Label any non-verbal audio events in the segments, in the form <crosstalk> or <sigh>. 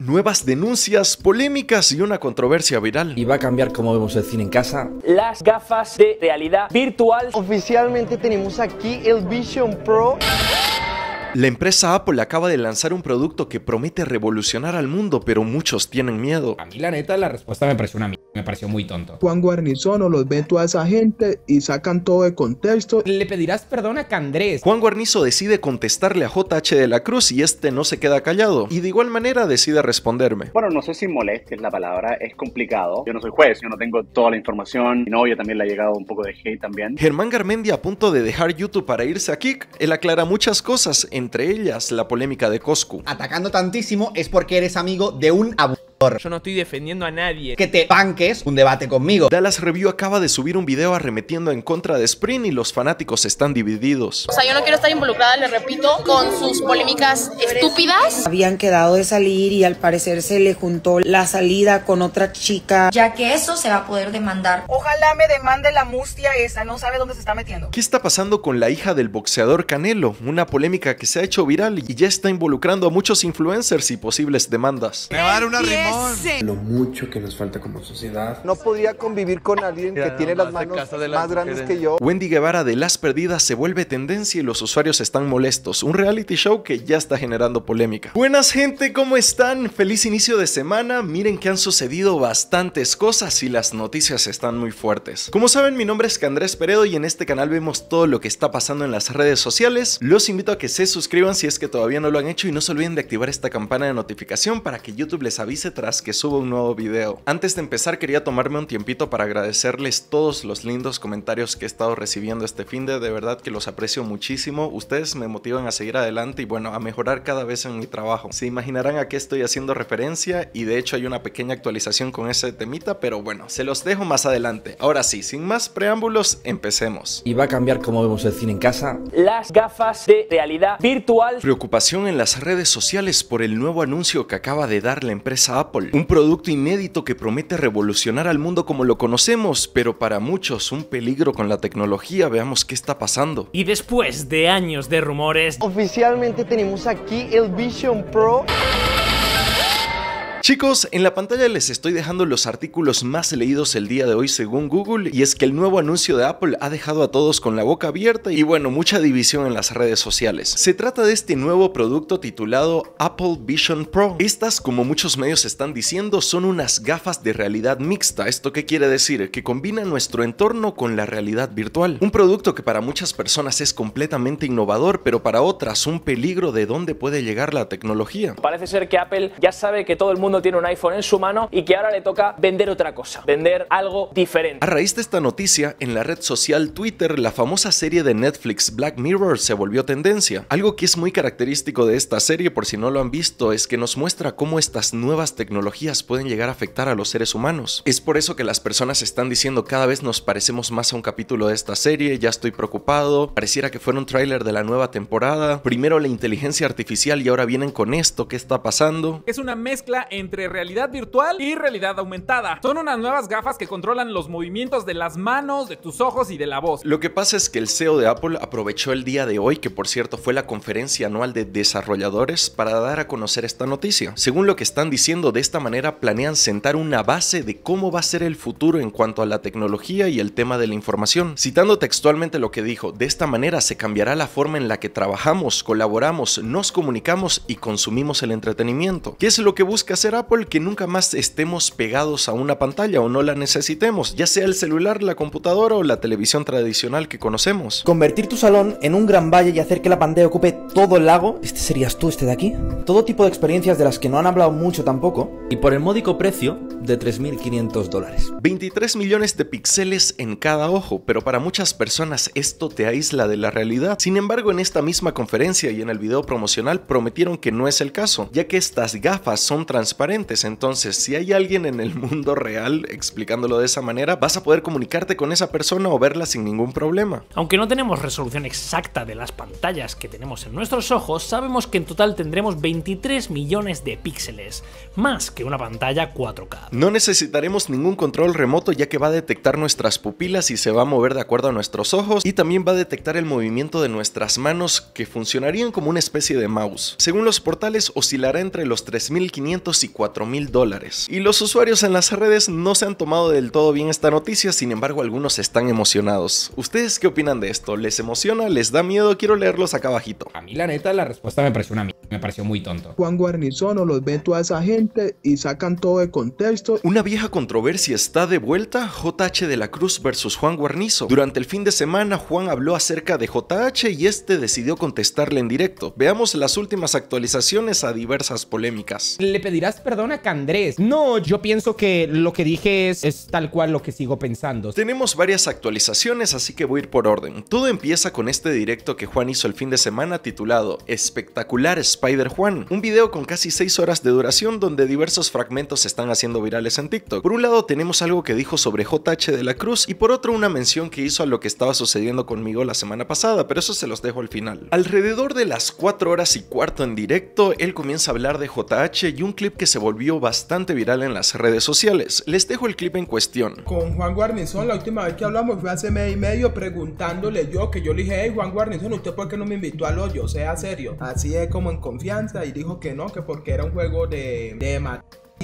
Nuevas denuncias, polémicas y una controversia viral. Y va a cambiar como vemos el cine en casa. Las gafas de realidad virtual. Oficialmente tenemos aquí el Vision Pro. La empresa Apple acaba de lanzar un producto que promete revolucionar al mundo, pero muchos tienen miedo. A mí la neta la respuesta me pareció una mierda, me pareció muy tonto. Juan no los ve toda esa gente y sacan todo el contexto. Le pedirás perdón a Candrés. Juan Guarnizo decide contestarle a JH de la Cruz y este no se queda callado y de igual manera decide responderme. Bueno, no sé si molestes la palabra, es complicado. Yo no soy juez, yo no tengo toda la información. Mi novia también le ha llegado un poco de hate también. Germán Garmendia a punto de dejar YouTube para irse a Kik, él aclara muchas cosas en entre ellas la polémica de Coscu. Atacando tantísimo es porque eres amigo de un abu... Yo no estoy defendiendo a nadie. Que te banques un debate conmigo. Dallas Review acaba de subir un video arremetiendo en contra de Sprint y los fanáticos están divididos. O sea, yo no quiero estar involucrada, le repito, con sus polémicas estúpidas. Habían quedado de salir y al parecer se le juntó la salida con otra chica. Ya que eso se va a poder demandar. Ojalá me demande la mustia esa, no sabe dónde se está metiendo. ¿Qué está pasando con la hija del boxeador Canelo? Una polémica que se ha hecho viral y ya está involucrando a muchos influencers y posibles demandas. Lo mucho que nos falta como sociedad. No podría convivir con alguien que tiene las manos más grandes que yo. Wendy Guevara de Las Perdidas se vuelve tendencia y los usuarios están molestos. Un reality show que ya está generando polémica. Buenas gente, ¿cómo están? Feliz inicio de semana. Miren que han sucedido bastantes cosas y las noticias están muy fuertes. Como saben, mi nombre es Andrés Peredo y en este canal vemos todo lo que está pasando en las redes sociales. Los invito a que se suscriban si es que todavía no lo han hecho y no se olviden de activar esta campana de notificación para que YouTube les avise tras que suba un nuevo video. Antes de empezar quería tomarme un tiempito para agradecerles todos los lindos comentarios que he estado recibiendo este fin de, de verdad que los aprecio muchísimo, ustedes me motivan a seguir adelante y bueno, a mejorar cada vez en mi trabajo. Se imaginarán a qué estoy haciendo referencia y de hecho hay una pequeña actualización con ese temita, pero bueno, se los dejo más adelante. Ahora sí, sin más preámbulos, empecemos. Y va a cambiar cómo vemos el cine en casa. Las gafas de realidad virtual. Preocupación en las redes sociales por el nuevo anuncio que acaba de dar la empresa un producto inédito que promete revolucionar al mundo como lo conocemos, pero para muchos un peligro con la tecnología, veamos qué está pasando. Y después de años de rumores, oficialmente tenemos aquí el Vision Pro. Chicos, en la pantalla les estoy dejando los artículos más leídos el día de hoy según Google y es que el nuevo anuncio de Apple ha dejado a todos con la boca abierta y bueno, mucha división en las redes sociales. Se trata de este nuevo producto titulado Apple Vision Pro. Estas, como muchos medios están diciendo, son unas gafas de realidad mixta. ¿Esto qué quiere decir? Que combina nuestro entorno con la realidad virtual. Un producto que para muchas personas es completamente innovador, pero para otras un peligro de dónde puede llegar la tecnología. Parece ser que Apple ya sabe que todo el mundo tiene un iPhone en su mano y que ahora le toca vender otra cosa, vender algo diferente. A raíz de esta noticia, en la red social Twitter, la famosa serie de Netflix Black Mirror se volvió tendencia. Algo que es muy característico de esta serie, por si no lo han visto, es que nos muestra cómo estas nuevas tecnologías pueden llegar a afectar a los seres humanos. Es por eso que las personas están diciendo cada vez nos parecemos más a un capítulo de esta serie, ya estoy preocupado, pareciera que fuera un tráiler de la nueva temporada, primero la inteligencia artificial y ahora vienen con esto, ¿qué está pasando? Es una mezcla en entre realidad virtual y realidad aumentada. Son unas nuevas gafas que controlan los movimientos de las manos, de tus ojos y de la voz. Lo que pasa es que el CEO de Apple aprovechó el día de hoy, que por cierto fue la conferencia anual de desarrolladores, para dar a conocer esta noticia. Según lo que están diciendo, de esta manera planean sentar una base de cómo va a ser el futuro en cuanto a la tecnología y el tema de la información. Citando textualmente lo que dijo, de esta manera se cambiará la forma en la que trabajamos, colaboramos, nos comunicamos y consumimos el entretenimiento. ¿Qué es lo que busca hacer Apple que nunca más estemos pegados a una pantalla o no la necesitemos, ya sea el celular, la computadora o la televisión tradicional que conocemos. Convertir tu salón en un gran valle y hacer que la pantalla ocupe todo el lago, este serías tú, este de aquí. Todo tipo de experiencias de las que no han hablado mucho tampoco. Y por el módico precio de 3.500 dólares. 23 millones de píxeles en cada ojo, pero para muchas personas esto te aísla de la realidad. Sin embargo, en esta misma conferencia y en el video promocional prometieron que no es el caso, ya que estas gafas son transparentes entonces, si hay alguien en el mundo real, explicándolo de esa manera, vas a poder comunicarte con esa persona o verla sin ningún problema. Aunque no tenemos resolución exacta de las pantallas que tenemos en nuestros ojos, sabemos que en total tendremos 23 millones de píxeles, más que una pantalla 4K. No necesitaremos ningún control remoto ya que va a detectar nuestras pupilas y se va a mover de acuerdo a nuestros ojos y también va a detectar el movimiento de nuestras manos que funcionarían como una especie de mouse. Según los portales, oscilará entre los 3500 y 4 mil dólares. Y los usuarios en las redes no se han tomado del todo bien esta noticia, sin embargo algunos están emocionados. ¿Ustedes qué opinan de esto? ¿Les emociona? ¿Les da miedo? Quiero leerlos acá abajito. A mí la neta la respuesta me pareció una mierda me pareció muy tonto. Juan no los ve toda esa gente y sacan todo de contexto. Una vieja controversia está de vuelta, JH de la Cruz versus Juan Guarnizo. Durante el fin de semana Juan habló acerca de JH y este decidió contestarle en directo. Veamos las últimas actualizaciones a diversas polémicas. Le pedirás perdona que No, yo pienso que lo que dije es, es tal cual lo que sigo pensando. Tenemos varias actualizaciones, así que voy a ir por orden. Todo empieza con este directo que Juan hizo el fin de semana titulado Espectacular Spider Juan, un video con casi 6 horas de duración donde diversos fragmentos se están haciendo virales en TikTok. Por un lado tenemos algo que dijo sobre JH de la Cruz y por otro una mención que hizo a lo que estaba sucediendo conmigo la semana pasada, pero eso se los dejo al final. Alrededor de las 4 horas y cuarto en directo, él comienza a hablar de JH y un clip que se se volvió bastante viral en las redes sociales. Les dejo el clip en cuestión. Con Juan Guarnizón, la última vez que hablamos fue hace mes y medio preguntándole yo, que yo le dije, hey Juan Guarnizón, ¿usted por qué no me invitó al hoyo? Sea serio. Así es como en confianza y dijo que no, que porque era un juego de, de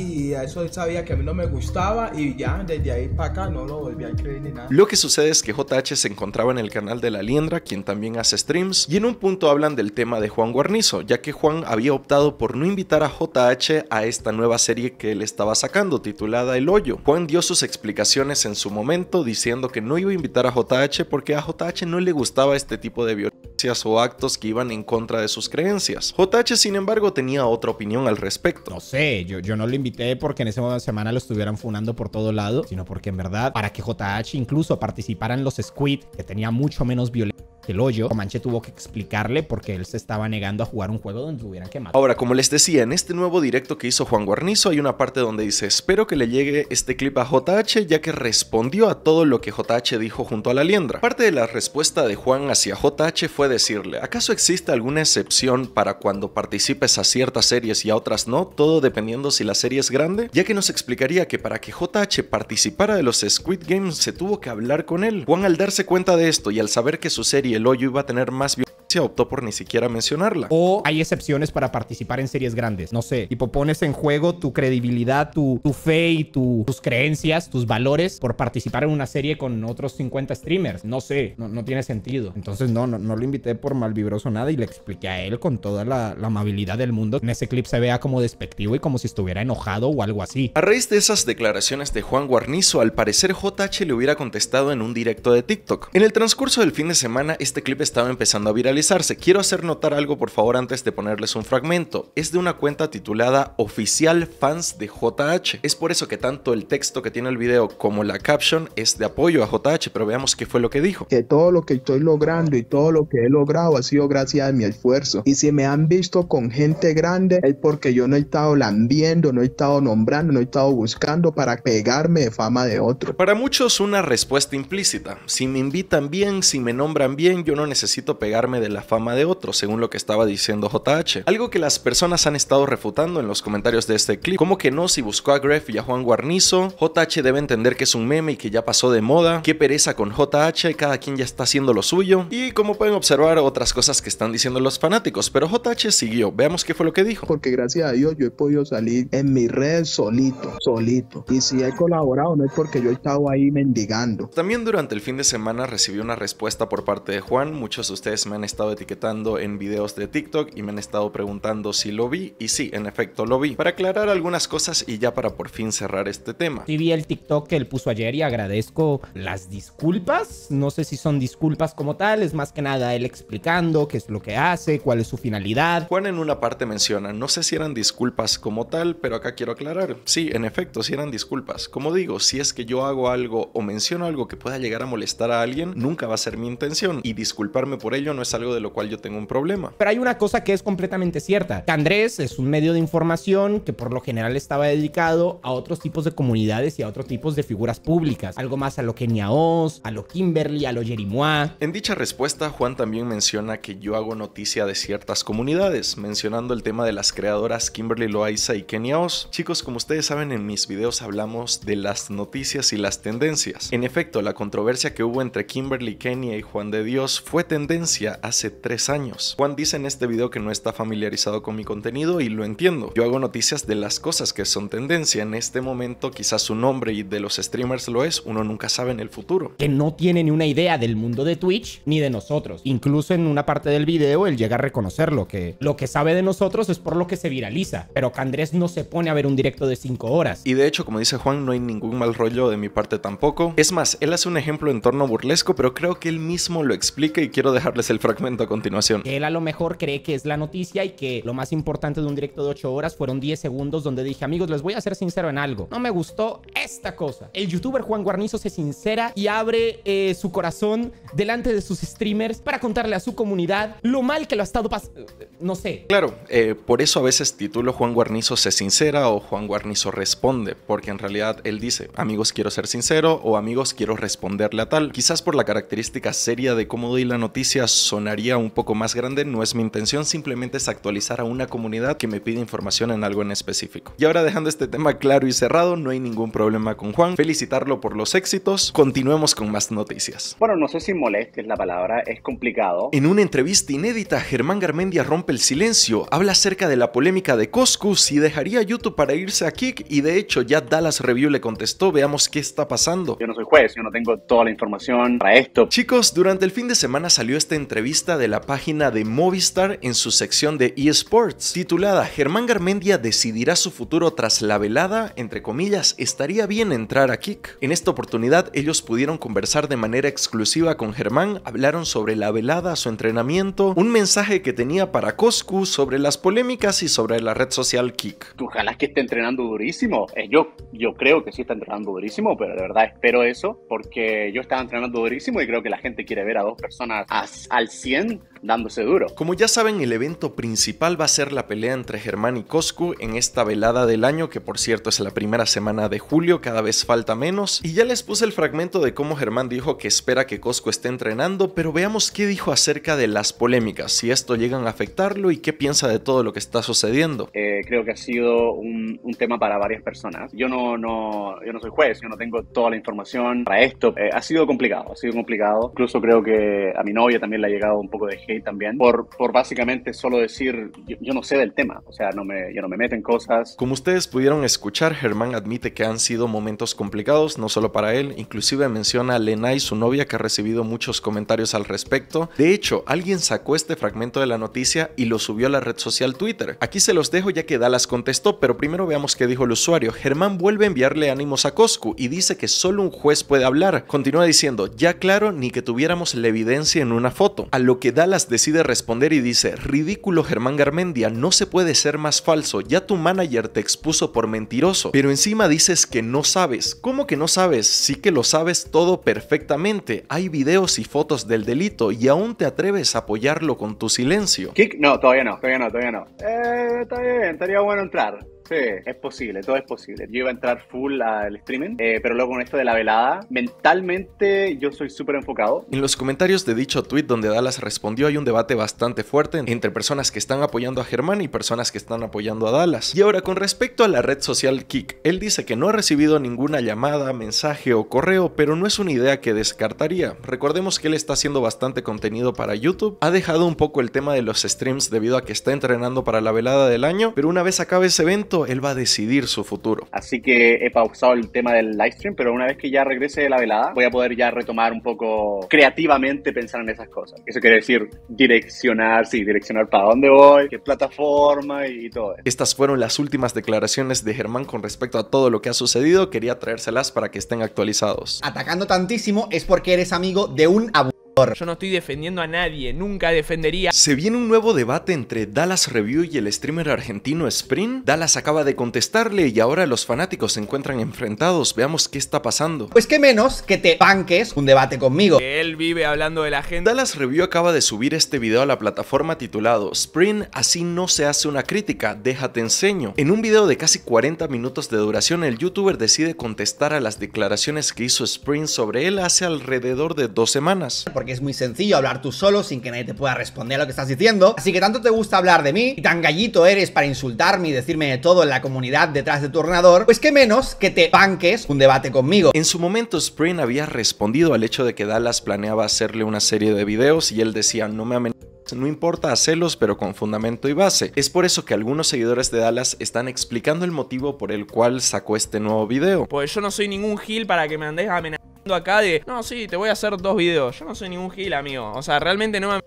y eso él sabía que a mí no me gustaba y ya desde ahí para acá no lo volví a creer ni nada. Lo que sucede es que JH se encontraba en el canal de La Liendra, quien también hace streams, y en un punto hablan del tema de Juan Guarnizo, ya que Juan había optado por no invitar a JH a esta nueva serie que él estaba sacando, titulada El Hoyo. Juan dio sus explicaciones en su momento diciendo que no iba a invitar a JH porque a JH no le gustaba este tipo de violencias o actos que iban en contra de sus creencias. JH sin embargo tenía otra opinión al respecto. No sé, yo, yo no le invité porque en esa semana lo estuvieran funando por todo lado, sino porque en verdad, para que JH incluso participaran los Squid, que tenía mucho menos violencia el hoyo. Manche tuvo que explicarle porque él se estaba negando a jugar un juego donde que quemado. Ahora, como les decía, en este nuevo directo que hizo Juan Guarnizo hay una parte donde dice, espero que le llegue este clip a JH ya que respondió a todo lo que JH dijo junto a la liendra. Parte de la respuesta de Juan hacia JH fue decirle, ¿acaso existe alguna excepción para cuando participes a ciertas series y a otras no? Todo dependiendo si la serie es grande, ya que nos explicaría que para que JH participara de los Squid Games se tuvo que hablar con él. Juan al darse cuenta de esto y al saber que su serie el hoyo iba a tener más se optó por ni siquiera mencionarla. O hay excepciones para participar en series grandes. No sé, tipo pones en juego tu credibilidad, tu, fe y tus creencias, tus valores por participar en una serie con otros 50 streamers. No sé, no, tiene sentido. Entonces no, no, lo invité por malvibroso nada y le expliqué a él con toda la, amabilidad del mundo. En ese clip se vea como despectivo y como si estuviera enojado o algo así. A raíz de esas declaraciones de Juan Guarnizo, al parecer JH le hubiera contestado en un directo de TikTok. En el transcurso del fin de semana, este clip estaba empezando a viralizar quiero hacer notar algo por favor antes de ponerles un fragmento. Es de una cuenta titulada Oficial Fans de JH. Es por eso que tanto el texto que tiene el video como la caption es de apoyo a JH, pero veamos qué fue lo que dijo. Que todo lo que estoy logrando y todo lo que he logrado ha sido gracias a mi esfuerzo. Y si me han visto con gente grande es porque yo no he estado lambiendo, no he estado nombrando, no he estado buscando para pegarme de fama de otro. Para muchos una respuesta implícita. Si me invitan bien, si me nombran bien, yo no necesito pegarme de la fama de otros, según lo que estaba diciendo JH. Algo que las personas han estado refutando en los comentarios de este clip, como que no, si buscó a Greff y a Juan Guarnizo, JH debe entender que es un meme y que ya pasó de moda, qué pereza con JH, cada quien ya está haciendo lo suyo, y como pueden observar otras cosas que están diciendo los fanáticos, pero JH siguió, veamos qué fue lo que dijo. Porque gracias a Dios yo he podido salir en mi red solito, solito, y si he colaborado no es porque yo he estado ahí mendigando. También durante el fin de semana recibí una respuesta por parte de Juan, muchos de ustedes me han estado etiquetando en videos de TikTok y me han estado preguntando si lo vi y sí, en efecto lo vi. Para aclarar algunas cosas y ya para por fin cerrar este tema. Sí vi el TikTok que él puso ayer y agradezco las disculpas. No sé si son disculpas como tal, es más que nada él explicando qué es lo que hace, cuál es su finalidad. Juan en una parte menciona, no sé si eran disculpas como tal, pero acá quiero aclarar. Sí, en efecto, si eran disculpas. Como digo, si es que yo hago algo o menciono algo que pueda llegar a molestar a alguien, nunca va a ser mi intención y disculparme por ello no es algo de lo cual yo tengo un problema. Pero hay una cosa que es completamente cierta. Que es un medio de información que por lo general estaba dedicado a otros tipos de comunidades y a otros tipos de figuras públicas. Algo más a lo Kenia Oz, a lo Kimberly, a lo Jerimois. En dicha respuesta, Juan también menciona que yo hago noticia de ciertas comunidades, mencionando el tema de las creadoras Kimberly Loaiza y Kenia Oz. Chicos, como ustedes saben, en mis videos hablamos de las noticias y las tendencias. En efecto, la controversia que hubo entre Kimberly, Kenia y Juan de Dios fue tendencia a hace tres años. Juan dice en este video que no está familiarizado con mi contenido y lo entiendo. Yo hago noticias de las cosas que son tendencia. En este momento quizás su nombre y de los streamers lo es, uno nunca sabe en el futuro. Que no tiene ni una idea del mundo de Twitch ni de nosotros. Incluso en una parte del video él llega a reconocerlo, que lo que sabe de nosotros es por lo que se viraliza. Pero que Andrés no se pone a ver un directo de cinco horas. Y de hecho, como dice Juan, no hay ningún mal rollo de mi parte tampoco. Es más, él hace un ejemplo en torno burlesco, pero creo que él mismo lo explica y quiero dejarles el fragmento a continuación. Él a lo mejor cree que es la noticia y que lo más importante de un directo de 8 horas fueron 10 segundos donde dije, amigos, les voy a ser sincero en algo. No me gustó esta cosa. El youtuber Juan Guarnizo se sincera y abre eh, su corazón delante de sus streamers para contarle a su comunidad lo mal que lo ha estado pasando. Eh, no sé. Claro, eh, por eso a veces titulo Juan Guarnizo se sincera o Juan Guarnizo responde, porque en realidad él dice, amigos, quiero ser sincero o amigos, quiero responderle a tal. Quizás por la característica seria de cómo doy la noticia, sonar un poco más grande, no es mi intención, simplemente es actualizar a una comunidad que me pide información en algo en específico. Y ahora dejando este tema claro y cerrado, no hay ningún problema con Juan, felicitarlo por los éxitos, continuemos con más noticias. Bueno, no sé si molestes la palabra, es complicado. En una entrevista inédita, Germán Garmendia rompe el silencio, habla acerca de la polémica de Coscu, si dejaría YouTube para irse a Kik y de hecho ya Dallas Review le contestó, veamos qué está pasando. Yo no soy juez, yo no tengo toda la información para esto. Chicos, durante el fin de semana salió esta entrevista de la página de Movistar en su sección de eSports, titulada Germán Garmendia decidirá su futuro tras la velada, entre comillas, estaría bien entrar a Kik. En esta oportunidad ellos pudieron conversar de manera exclusiva con Germán, hablaron sobre la velada, su entrenamiento, un mensaje que tenía para Coscu sobre las polémicas y sobre la red social Kik. Ojalá que esté entrenando durísimo. Eh, yo, yo creo que sí está entrenando durísimo, pero de verdad espero eso porque yo estaba entrenando durísimo y creo que la gente quiere ver a dos personas al a g a dándose duro. Como ya saben, el evento principal va a ser la pelea entre Germán y Coscu en esta velada del año, que por cierto es la primera semana de julio, cada vez falta menos. Y ya les puse el fragmento de cómo Germán dijo que espera que Coscu esté entrenando, pero veamos qué dijo acerca de las polémicas, si esto llegan a afectarlo y qué piensa de todo lo que está sucediendo. Eh, creo que ha sido un, tema para varias personas. Yo no, no, no soy juez, yo no tengo toda la información para esto. Eh, ha sido complicado, ha sido complicado. Incluso creo que a mi novia también le ha llegado un poco de también, por, por básicamente solo decir, yo, no sé del tema, o sea, no me, yo no me meto en cosas. Como ustedes pudieron escuchar, Germán admite que han sido momentos complicados, no solo para él, inclusive menciona a Lena y su novia, que ha recibido muchos comentarios al respecto. De hecho, alguien sacó este fragmento de la noticia y lo subió a la red social Twitter. Aquí se los dejo ya que Dallas contestó, pero primero veamos qué dijo el usuario. Germán vuelve a enviarle ánimos a Coscu y dice que solo un juez puede hablar. Continúa diciendo, ya claro, ni que tuviéramos la evidencia en una foto. A lo que Dallas decide responder y dice, ridículo Germán Garmendia, no se puede ser más falso, ya tu manager te expuso por mentiroso, pero encima dices que no sabes. ¿Cómo que no sabes? Sí que lo sabes todo perfectamente, hay videos y fotos del delito y aún te atreves a apoyarlo con tu silencio. No, todavía no, todavía no, todavía no. Eh, está bien, estaría bueno entrar. Sí, es posible, todo es posible. Yo iba a entrar full al streaming, eh, pero luego con esto de la velada, mentalmente yo soy súper enfocado. En los comentarios de dicho tweet donde Dallas respondió hay un debate bastante fuerte entre personas que están apoyando a Germán y personas que están apoyando a Dallas. Y ahora con respecto a la red social Kik, él dice que no ha recibido ninguna llamada, mensaje o correo, pero no es una idea que descartaría. Recordemos que él está haciendo bastante contenido para YouTube, ha dejado un poco el tema de los streams debido a que está entrenando para la velada del año, pero una vez acabe ese evento, él va a decidir su futuro. Así que he pausado el tema del live stream, pero una vez que ya regrese de la velada, voy a poder ya retomar un poco creativamente pensar en esas cosas. Eso quiere decir direccionar, sí, direccionar para dónde voy, qué plataforma y todo. Estas fueron las últimas declaraciones de Germán con respecto a todo lo que ha sucedido. Quería traérselas para que estén actualizados. Atacando tantísimo es porque eres amigo de un abuelo yo no estoy defendiendo a nadie, nunca defendería. Se viene un nuevo debate entre Dallas Review y el streamer argentino Sprint. Dallas acaba de contestarle y ahora los fanáticos se encuentran enfrentados. Veamos qué está pasando. Pues qué menos que te banques un debate conmigo. él vive hablando de la gente. Dallas Review acaba de subir este video a la plataforma titulado Sprint, así no se hace una crítica, déjate enseño. En un video de casi 40 minutos de duración, el youtuber decide contestar a las declaraciones que hizo Sprint sobre él hace alrededor de dos semanas es muy sencillo hablar tú solo sin que nadie te pueda responder a lo que estás diciendo. Así que tanto te gusta hablar de mí y tan gallito eres para insultarme y decirme de todo en la comunidad detrás de tu ordenador, pues que menos que te banques un debate conmigo. En su momento Spring había respondido al hecho de que Dallas planeaba hacerle una serie de videos y él decía, no me amenaces no importa hacerlos pero con fundamento y base. Es por eso que algunos seguidores de Dallas están explicando el motivo por el cual sacó este nuevo video. Pues yo no soy ningún gil para que me andes amenazando acá de, no, sí, te voy a hacer dos videos. Yo no soy ningún gil, amigo. O sea, realmente no me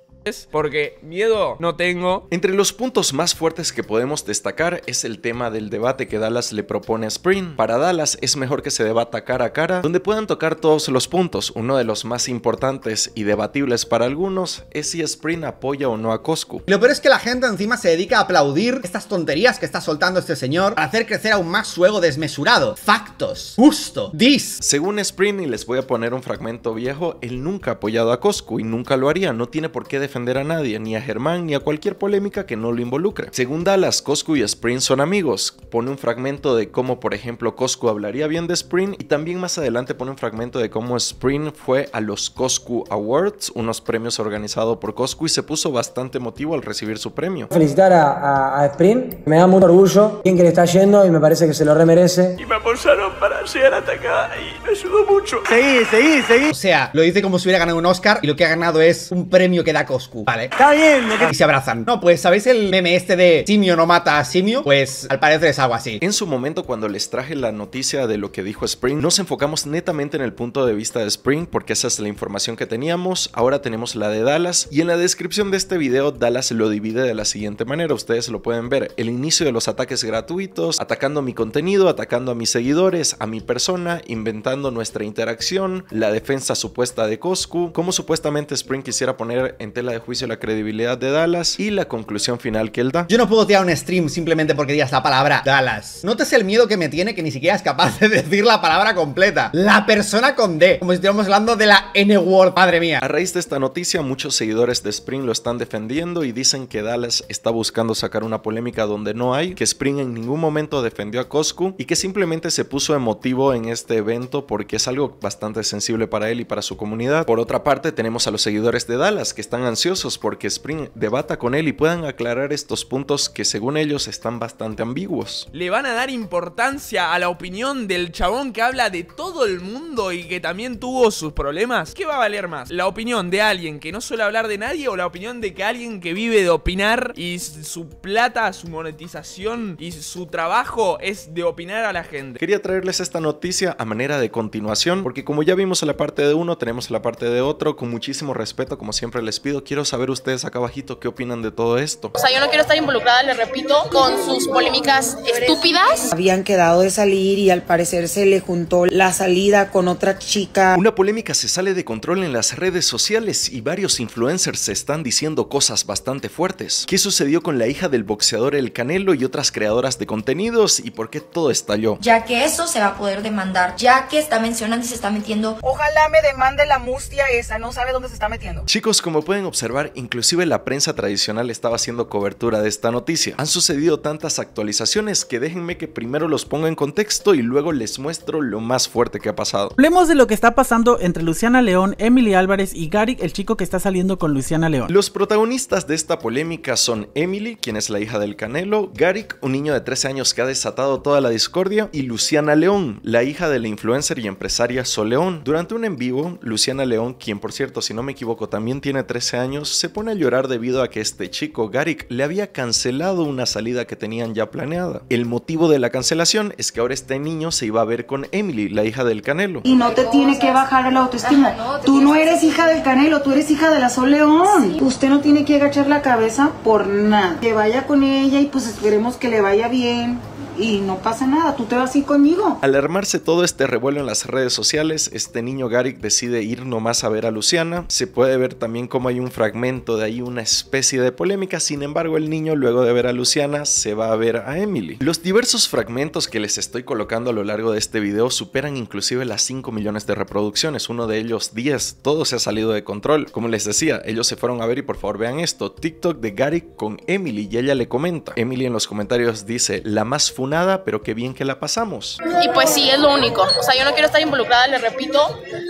porque miedo no tengo. Entre los puntos más fuertes que podemos destacar es el tema del debate que Dallas le propone a Spring. Para Dallas es mejor que se debata cara a cara, donde puedan tocar todos los puntos. Uno de los más importantes y debatibles para algunos es si Sprint apoya o no a Coscu. lo peor es que la gente encima se dedica a aplaudir estas tonterías que está soltando este señor para hacer crecer aún más su ego desmesurado. Factos, justo, dis. Según Spring, y les voy a poner un fragmento viejo, él nunca ha apoyado a Coscu y nunca lo haría, no tiene por qué defenderlo a nadie, ni a Germán, ni a cualquier polémica que no lo involucre. Según Dallas, Coscu y Sprint son amigos. Pone un fragmento de cómo, por ejemplo, Coscu hablaría bien de Sprint y también más adelante pone un fragmento de cómo Sprint fue a los Coscu Awards, unos premios organizados por Coscu y se puso bastante motivo al recibir su premio. Felicitar a, a, Spring, me da mucho orgullo, bien que le está yendo y me parece que se lo remerece. Y me apoyaron para ser atacada y me ayudó mucho. Seguí, seguí, seguí. O sea, lo dice como si hubiera ganado un Oscar y lo que ha ganado es un premio que da Coscu. ¿vale? Está bien, Y se abrazan. No, pues, ¿sabéis el meme este de simio no mata a simio? Pues, al parecer es algo así. En su momento, cuando les traje la noticia de lo que dijo Spring, nos enfocamos netamente en el punto de vista de Spring, porque esa es la información que teníamos. Ahora tenemos la de Dallas. Y en la descripción de este video, Dallas lo divide de la siguiente manera. Ustedes lo pueden ver. El inicio de los ataques gratuitos, atacando mi contenido, atacando a mis seguidores, a mi persona, inventando nuestra interacción, la defensa supuesta de Coscu, Como supuestamente Spring quisiera poner en tela de juicio la credibilidad de Dallas y la conclusión final que él da. Yo no puedo tirar un stream simplemente porque digas la palabra Dallas. Notas el miedo que me tiene que ni siquiera es capaz de <laughs> decir la palabra completa. La persona con D, como si estuviéramos hablando de la N-word, madre mía. A raíz de esta noticia, muchos seguidores de Spring lo están defendiendo y dicen que Dallas está buscando sacar una polémica donde no hay, que Spring en ningún momento defendió a Coscu y que simplemente se puso emotivo en este evento porque es algo bastante sensible para él y para su comunidad. Por otra parte, tenemos a los seguidores de Dallas que están ansiosos porque Spring debata con él y puedan aclarar estos puntos que según ellos están bastante ambiguos. Le van a dar importancia a la opinión del chabón que habla de todo el mundo y que también tuvo sus problemas. ¿Qué va a valer más? ¿La opinión de alguien que no suele hablar de nadie o la opinión de que alguien que vive de opinar y su plata, su monetización y su trabajo es de opinar a la gente? Quería traerles esta noticia a manera de continuación porque como ya vimos en la parte de uno, tenemos la parte de otro. Con muchísimo respeto, como siempre les pido, quiero saber ustedes acá abajito qué opinan de todo esto. O sea, yo no quiero estar involucrada, Le repito, con sus polémicas estúpidas. Habían quedado de salir y al parecer se le juntó la salida con otra chica. Una polémica se sale de control en las redes sociales y varios influencers se están diciendo cosas bastante fuertes. ¿Qué sucedió con la hija del boxeador El Canelo y otras creadoras de contenidos y por qué todo estalló? Ya que eso se va a poder demandar, ya que está mencionando y se está metiendo. Ojalá me demande la mustia esa, no sabe dónde se está metiendo. Chicos, como pueden observar, inclusive la prensa tradicional estaba haciendo cobertura de esta noticia. Han sucedido tantas actualizaciones que déjenme que primero los ponga en contexto y luego les muestro lo más fuerte que ha pasado. Hablemos de lo que está pasando entre Luciana León, Emily Álvarez y gary el chico que está saliendo con Luciana León. Los protagonistas de esta polémica son Emily, quien es la hija del Canelo, Garrick, un niño de 13 años que ha desatado toda la discordia, y Luciana León, la hija de la influencer y empresaria Soleón. Durante un en vivo, Luciana León, quien por cierto, si no me equivoco, también tiene 13 años, se pone a llorar debido a que este chico, Garrick, le había cancelado una salida que tenían ya planeada. El motivo de la cancelación es que ahora este niño se iba a ver con Emily, la hija del Canelo. Y no te tiene que bajar la autoestima. tú no eres hija del Canelo, tú eres hija de la Sol León. Usted no tiene que agachar la cabeza por nada. Que vaya con ella y pues esperemos que le vaya bien y no pasa nada, tú te vas a ir conmigo. Al armarse todo este revuelo en las redes sociales, este niño Garrick decide ir nomás a ver a Luciana. Se puede ver también como hay un fragmento de ahí, una especie de polémica. Sin embargo, el niño, luego de ver a Luciana, se va a ver a Emily. Los diversos fragmentos que les estoy colocando a lo largo de este video superan inclusive las 5 millones de reproducciones, uno de ellos 10. Todo se ha salido de control. Como les decía, ellos se fueron a ver y por favor vean esto: TikTok de Garrick con Emily y ella le comenta. Emily en los comentarios dice: La más fuerte nada pero qué bien que la pasamos. Y pues sí, es lo único. O sea, yo no quiero estar involucrada, le repito,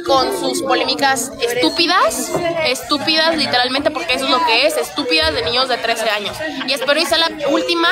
con sus polémicas estúpidas, estúpidas literalmente porque eso es lo que es, estúpidas de niños de 13 años. Y espero y sea la última,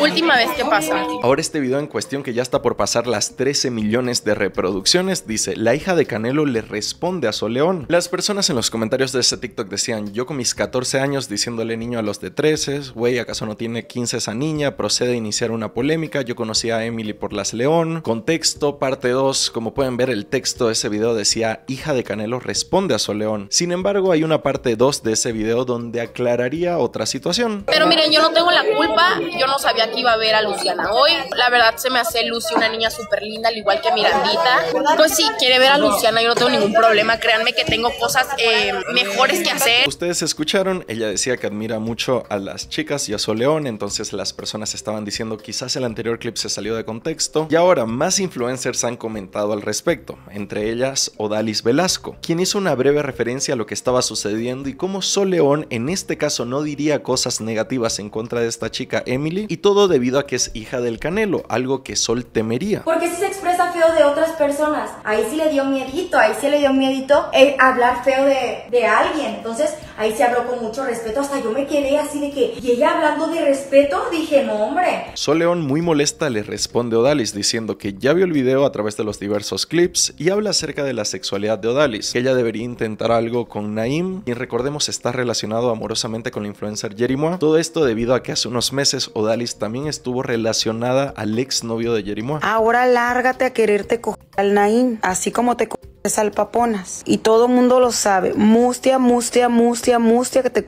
última vez que pasa. Ahora este video en cuestión que ya está por pasar las 13 millones de reproducciones, dice, la hija de Canelo le responde a león Las personas en los comentarios de ese TikTok decían, yo con mis 14 años diciéndole niño a los de 13, güey, ¿acaso no tiene 15 esa niña? Procede a iniciar una polémica yo conocí a Emily por Las León. Contexto, parte 2, como pueden ver el texto de ese video decía, hija de Canelo responde a Soleón. Sin embargo, hay una parte 2 de ese video donde aclararía otra situación. Pero miren, yo no tengo la culpa, yo no sabía que iba a ver a Luciana hoy. La verdad se me hace Lucy una niña súper linda, al igual que Mirandita. Pues sí, quiere ver a Luciana, yo no tengo ningún problema, créanme que tengo cosas eh, mejores que hacer. Ustedes escucharon, ella decía que admira mucho a las chicas y a León entonces las personas estaban diciendo quizás el anterior anterior clip se salió de contexto y ahora más influencers han comentado al respecto, entre ellas Odalis Velasco, quien hizo una breve referencia a lo que estaba sucediendo y cómo Sol León en este caso no diría cosas negativas en contra de esta chica Emily y todo debido a que es hija del Canelo, algo que Sol temería. Porque si se expresa feo de otras personas, ahí sí le dio miedito, ahí sí le dio miedito hablar feo de, de alguien, entonces Ahí se habló con mucho respeto, hasta yo me quedé así de que, y ella hablando de respeto, dije, no hombre. Soleón muy molesta le responde a Odalis diciendo que ya vio el video a través de los diversos clips y habla acerca de la sexualidad de Odalis, que ella debería intentar algo con Naim, y recordemos está relacionado amorosamente con la influencer Jerimoa. Todo esto debido a que hace unos meses Odalis también estuvo relacionada al exnovio de Jerimoa. Ahora lárgate a quererte coger al Naim, así como te salpaponas. Y todo mundo lo sabe. Mustia, mustia, mustia, mustia que te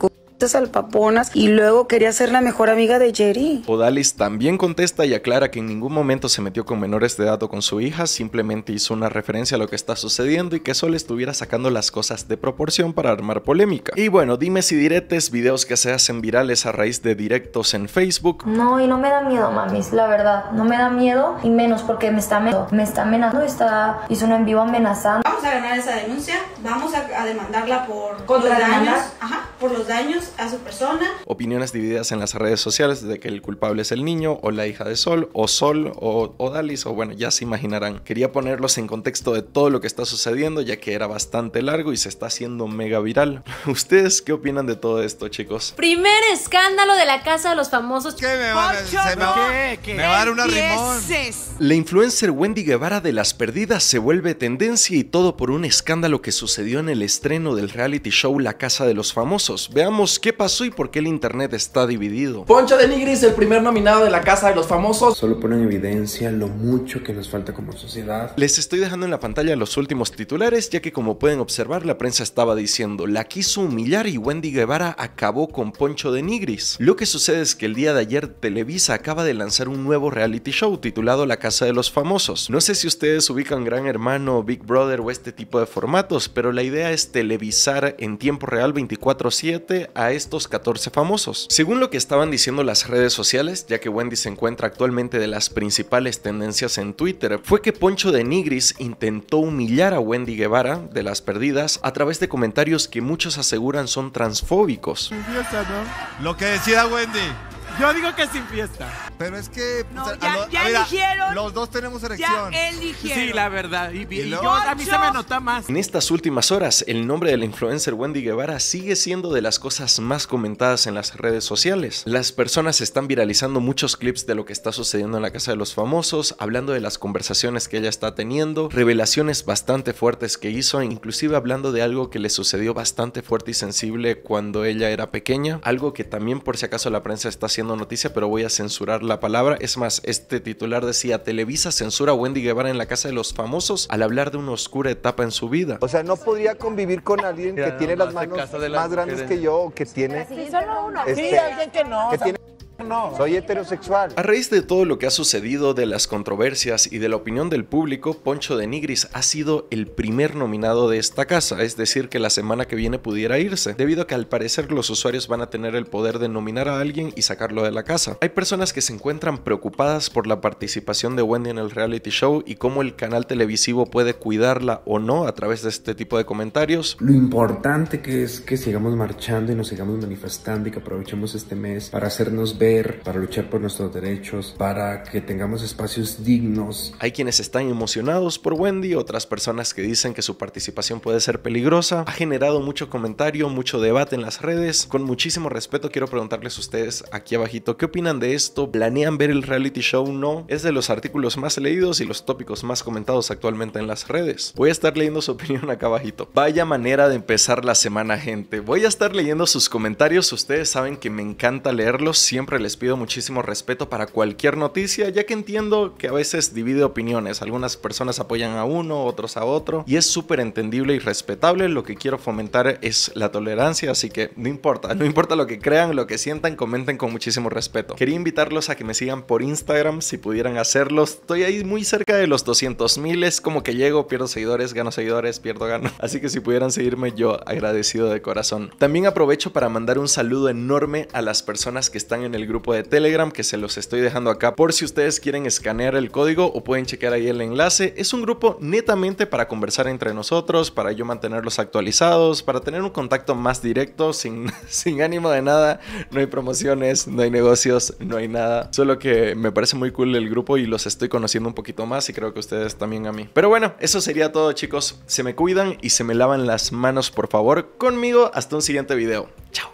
Salpaponas y luego quería ser la mejor amiga de Jerry. Odalis también contesta y aclara que en ningún momento se metió con menores de edad o con su hija, simplemente hizo una referencia a lo que está sucediendo y que solo estuviera sacando las cosas de proporción para armar polémica. Y bueno, dime si diretes, videos que se hacen virales a raíz de directos en Facebook. No, y no me da miedo, mamis, la verdad, no me da miedo y menos porque me está me está amenazando, está, hizo un en vivo amenazando. Vamos a ganar esa denuncia, vamos a, demandarla por, Contra daños. Ajá por los daños a su persona. Opiniones divididas en las redes sociales de que el culpable es el niño o la hija de Sol o Sol o Dalis o bueno, ya se imaginarán. Quería ponerlos en contexto de todo lo que está sucediendo ya que era bastante largo y se está haciendo mega viral. <laughs> ¿Ustedes qué opinan de todo esto, chicos? Primer escándalo de la casa de los famosos. ¿Qué me van a, se me, ¿Qué? Me va a dar una rimón. La influencer Wendy Guevara de Las Perdidas se vuelve tendencia y todo por un escándalo que sucedió en el estreno del reality show La Casa de los Famosos Veamos qué pasó y por qué el internet está dividido. Poncho de Nigris, el primer nominado de la Casa de los Famosos. Solo pone en evidencia lo mucho que nos falta como sociedad. Les estoy dejando en la pantalla los últimos titulares, ya que como pueden observar, la prensa estaba diciendo, la quiso humillar y Wendy Guevara acabó con Poncho de Nigris. Lo que sucede es que el día de ayer Televisa acaba de lanzar un nuevo reality show titulado La Casa de los Famosos. No sé si ustedes ubican Gran Hermano, Big Brother o este tipo de formatos, pero la idea es televisar en tiempo real 24 a estos 14 famosos. Según lo que estaban diciendo las redes sociales, ya que Wendy se encuentra actualmente de las principales tendencias en Twitter, fue que Poncho de Nigris intentó humillar a Wendy Guevara de las perdidas a través de comentarios que muchos aseguran son transfóbicos. Lo que decía Wendy. Yo digo que sin fiesta. Pero es que. Pues, no, ya, eligieron. Los dos tenemos elección. Ya eligieron. Sí, la verdad. Y, yo, a mí se me nota más. En estas últimas horas, el nombre del influencer Wendy Guevara sigue siendo de las cosas más comentadas en las redes sociales. Las personas están viralizando muchos clips de lo que está sucediendo en la casa de los famosos, hablando de las conversaciones que ella está teniendo, revelaciones bastante fuertes que hizo, inclusive hablando de algo que le sucedió bastante fuerte y sensible cuando ella era pequeña, algo que también por si acaso la prensa está haciendo noticia, pero voy a censurar la palabra. Es más, este titular decía, Televisa censura a Wendy Guevara en la casa de los famosos al hablar de una oscura etapa en su vida. O sea, no podría convivir con alguien que tiene las manos más grandes que yo que tiene... solo uno. Este, alguien que no. Que tiene no, soy heterosexual. A raíz de todo lo que ha sucedido, de las controversias y de la opinión del público, Poncho de Nigris ha sido el primer nominado de esta casa, es decir, que la semana que viene pudiera irse, debido a que al parecer los usuarios van a tener el poder de nominar a alguien y sacarlo de la casa. Hay personas que se encuentran preocupadas por la participación de Wendy en el reality show y cómo el canal televisivo puede cuidarla o no a través de este tipo de comentarios. Lo importante que es que sigamos marchando y nos sigamos manifestando y que aprovechemos este mes para hacernos ver para luchar por nuestros derechos, para que tengamos espacios dignos. Hay quienes están emocionados por Wendy, otras personas que dicen que su participación puede ser peligrosa. Ha generado mucho comentario, mucho debate en las redes. Con muchísimo respeto quiero preguntarles a ustedes aquí abajito, ¿qué opinan de esto? ¿Planean ver el reality show? No. Es de los artículos más leídos y los tópicos más comentados actualmente en las redes. Voy a estar leyendo su <laughs> opinión acá abajito. Vaya manera de empezar la semana, gente. Voy a estar leyendo sus comentarios. Ustedes saben que me encanta leerlos. Siempre les pido muchísimo respeto para cualquier noticia, ya que entiendo que a veces divide opiniones. Algunas personas apoyan a uno, otros a otro, y es súper entendible y respetable. Lo que quiero fomentar es la tolerancia, así que no importa, no importa lo que crean, lo que sientan, comenten con muchísimo respeto. Quería invitarlos a que me sigan por Instagram si pudieran hacerlo. Estoy ahí muy cerca de los 200 mil, como que llego, pierdo seguidores, gano seguidores, pierdo gano. <laughs> Así que si pudieran seguirme, yo agradecido de corazón. También aprovecho para mandar un saludo enorme a las personas que están en el grupo de Telegram que se los estoy dejando acá por si ustedes quieren escanear el código o pueden checar ahí el enlace. Es un grupo netamente para conversar entre nosotros, para yo mantenerlos actualizados, para tener un contacto más directo, sin, <laughs> sin ánimo de nada. No hay promociones, no hay negocios, no hay nada. Solo que me parece muy cool el grupo y los estoy conociendo un poquito más y creo que ustedes también a mí. Pero bueno, eso sería todo chicos. Se me cuidan y se me lavan las manos por favor. Conmigo hasta un siguiente video. Chao.